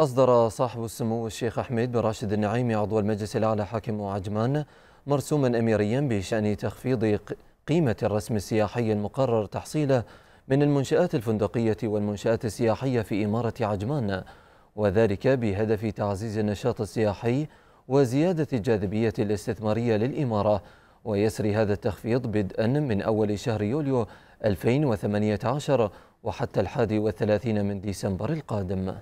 أصدر صاحب السمو الشيخ أحمد بن راشد النعيمي عضو المجلس الأعلى حاكم عجمان مرسوما أميريا بشأن تخفيض قيمة الرسم السياحي المقرر تحصيله من المنشآت الفندقية والمنشآت السياحية في إمارة عجمان وذلك بهدف تعزيز النشاط السياحي وزيادة الجاذبية الاستثمارية للإمارة ويسري هذا التخفيض بدءا من أول شهر يوليو 2018 وحتى الحادي والثلاثين من ديسمبر القادم